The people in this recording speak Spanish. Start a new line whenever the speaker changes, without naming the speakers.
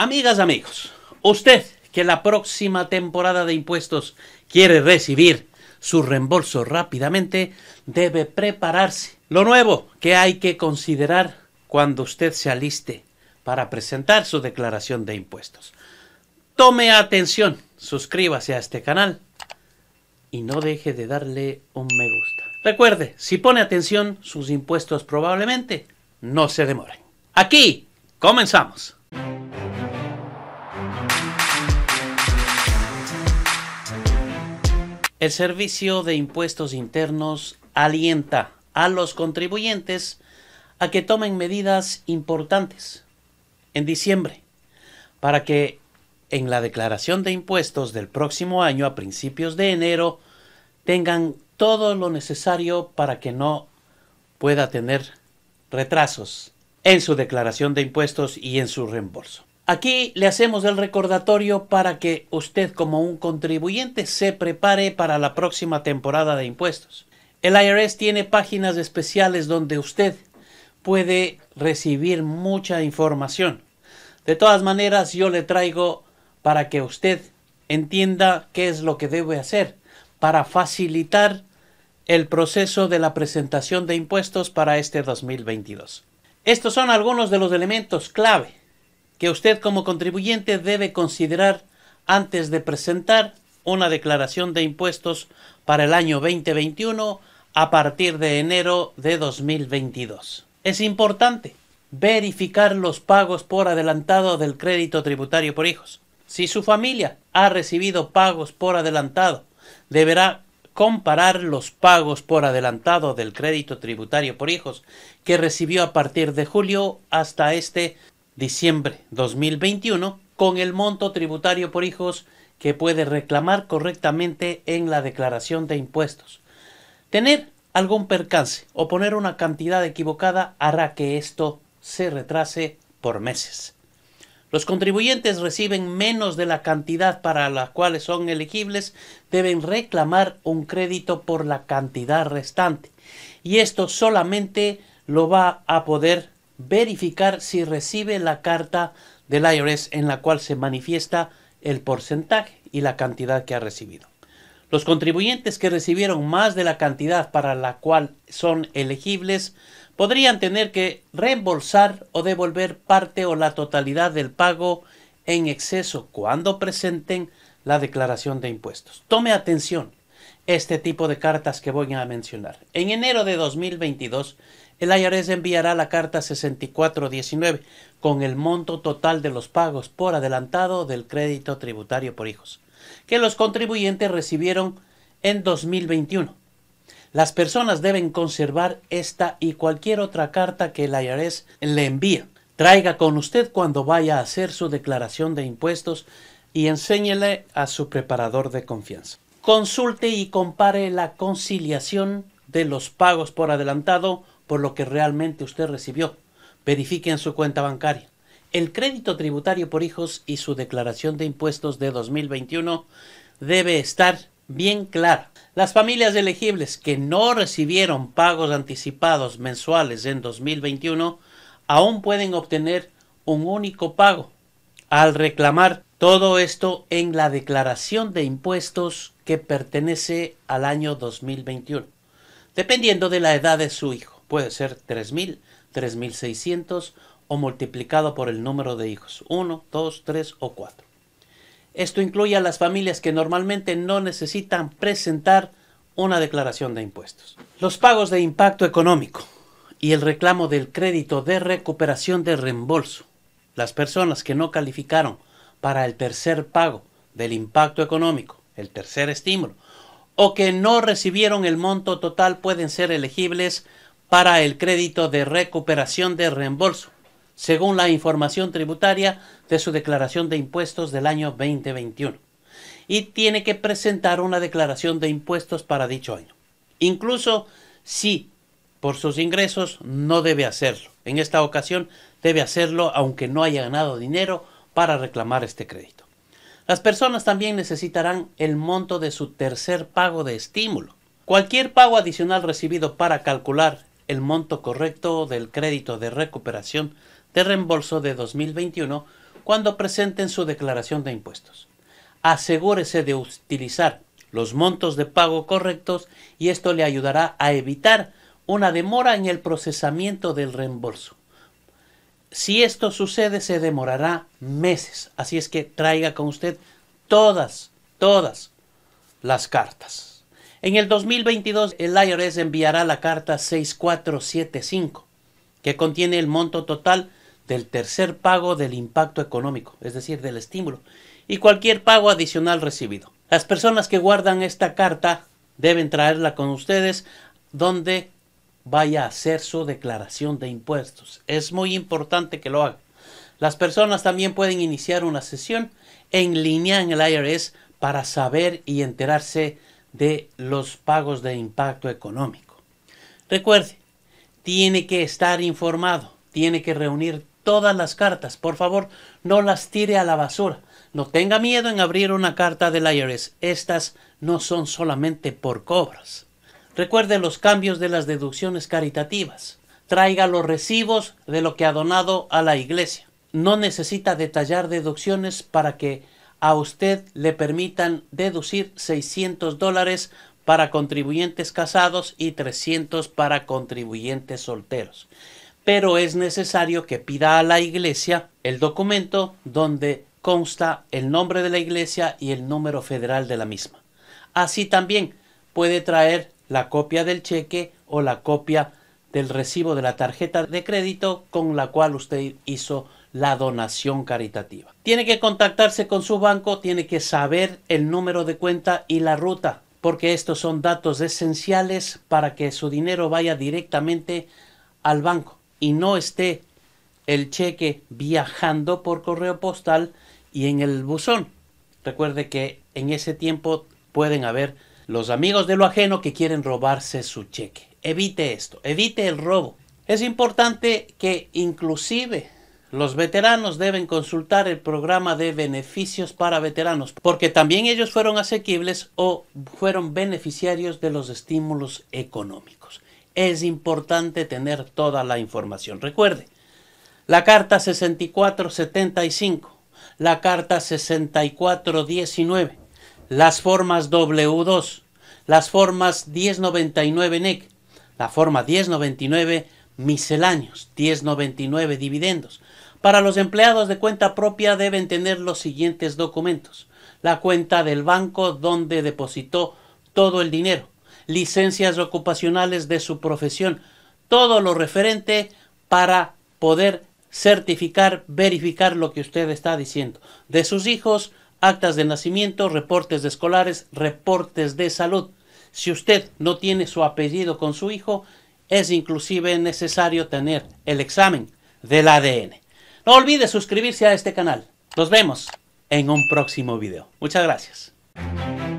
Amigas, amigos, usted que la próxima temporada de impuestos quiere recibir su reembolso rápidamente, debe prepararse. Lo nuevo que hay que considerar cuando usted se aliste para presentar su declaración de impuestos. Tome atención, suscríbase a este canal y no deje de darle un me gusta. Recuerde, si pone atención, sus impuestos probablemente no se demoren. Aquí comenzamos. El Servicio de Impuestos Internos alienta a los contribuyentes a que tomen medidas importantes en diciembre para que en la declaración de impuestos del próximo año a principios de enero tengan todo lo necesario para que no pueda tener retrasos en su declaración de impuestos y en su reembolso. Aquí le hacemos el recordatorio para que usted como un contribuyente se prepare para la próxima temporada de impuestos. El IRS tiene páginas especiales donde usted puede recibir mucha información. De todas maneras, yo le traigo para que usted entienda qué es lo que debe hacer para facilitar el proceso de la presentación de impuestos para este 2022. Estos son algunos de los elementos clave que usted como contribuyente debe considerar antes de presentar una declaración de impuestos para el año 2021 a partir de enero de 2022. Es importante verificar los pagos por adelantado del crédito tributario por hijos. Si su familia ha recibido pagos por adelantado, deberá comparar los pagos por adelantado del crédito tributario por hijos que recibió a partir de julio hasta este diciembre 2021 con el monto tributario por hijos que puede reclamar correctamente en la declaración de impuestos. Tener algún percance o poner una cantidad equivocada hará que esto se retrase por meses. Los contribuyentes reciben menos de la cantidad para la cual son elegibles, deben reclamar un crédito por la cantidad restante. Y esto solamente lo va a poder verificar si recibe la carta del IRS en la cual se manifiesta el porcentaje y la cantidad que ha recibido. Los contribuyentes que recibieron más de la cantidad para la cual son elegibles podrían tener que reembolsar o devolver parte o la totalidad del pago en exceso cuando presenten la declaración de impuestos. Tome atención este tipo de cartas que voy a mencionar. En enero de 2022, el IRS enviará la carta 6419 con el monto total de los pagos por adelantado del crédito tributario por hijos, que los contribuyentes recibieron en 2021. Las personas deben conservar esta y cualquier otra carta que el IRS le envía. Traiga con usted cuando vaya a hacer su declaración de impuestos y enséñele a su preparador de confianza. Consulte y compare la conciliación de los pagos por adelantado por lo que realmente usted recibió. Verifique en su cuenta bancaria. El crédito tributario por hijos y su declaración de impuestos de 2021 debe estar bien clara. Las familias elegibles que no recibieron pagos anticipados mensuales en 2021 aún pueden obtener un único pago al reclamar todo esto en la declaración de impuestos que pertenece al año 2021, dependiendo de la edad de su hijo puede ser 3.000, 3.600 o multiplicado por el número de hijos, 1, 2, 3 o 4. Esto incluye a las familias que normalmente no necesitan presentar una declaración de impuestos. Los pagos de impacto económico y el reclamo del crédito de recuperación de reembolso. Las personas que no calificaron para el tercer pago del impacto económico, el tercer estímulo, o que no recibieron el monto total pueden ser elegibles para el crédito de recuperación de reembolso, según la información tributaria de su declaración de impuestos del año 2021, y tiene que presentar una declaración de impuestos para dicho año. Incluso si por sus ingresos no debe hacerlo. En esta ocasión debe hacerlo aunque no haya ganado dinero para reclamar este crédito. Las personas también necesitarán el monto de su tercer pago de estímulo. Cualquier pago adicional recibido para calcular el monto correcto del crédito de recuperación de reembolso de 2021 cuando presenten su declaración de impuestos. Asegúrese de utilizar los montos de pago correctos y esto le ayudará a evitar una demora en el procesamiento del reembolso. Si esto sucede se demorará meses, así es que traiga con usted todas, todas las cartas. En el 2022 el IRS enviará la carta 6475, que contiene el monto total del tercer pago del impacto económico, es decir, del estímulo, y cualquier pago adicional recibido. Las personas que guardan esta carta deben traerla con ustedes donde vaya a hacer su declaración de impuestos. Es muy importante que lo hagan. Las personas también pueden iniciar una sesión en línea en el IRS para saber y enterarse de los pagos de impacto económico. Recuerde, tiene que estar informado, tiene que reunir todas las cartas. Por favor, no las tire a la basura. No tenga miedo en abrir una carta la IRS. Estas no son solamente por cobras. Recuerde los cambios de las deducciones caritativas. Traiga los recibos de lo que ha donado a la iglesia. No necesita detallar deducciones para que a usted le permitan deducir 600 dólares para contribuyentes casados y 300 para contribuyentes solteros. Pero es necesario que pida a la iglesia el documento donde consta el nombre de la iglesia y el número federal de la misma. Así también puede traer la copia del cheque o la copia del recibo de la tarjeta de crédito con la cual usted hizo la donación caritativa. Tiene que contactarse con su banco, tiene que saber el número de cuenta y la ruta, porque estos son datos esenciales para que su dinero vaya directamente al banco y no esté el cheque viajando por correo postal y en el buzón. Recuerde que en ese tiempo pueden haber los amigos de lo ajeno que quieren robarse su cheque. Evite esto, evite el robo. Es importante que inclusive los veteranos deben consultar el programa de beneficios para veteranos, porque también ellos fueron asequibles o fueron beneficiarios de los estímulos económicos. Es importante tener toda la información. Recuerde, la carta 6475, la carta 6419, las formas W2, las formas 1099 NEC, e la forma 1099 misceláneos, 1099 dividendos, para los empleados de cuenta propia deben tener los siguientes documentos. La cuenta del banco donde depositó todo el dinero, licencias ocupacionales de su profesión, todo lo referente para poder certificar, verificar lo que usted está diciendo. De sus hijos, actas de nacimiento, reportes escolares, reportes de salud. Si usted no tiene su apellido con su hijo, es inclusive necesario tener el examen del ADN. No olvides suscribirse a este canal. Nos vemos en un próximo video. Muchas gracias.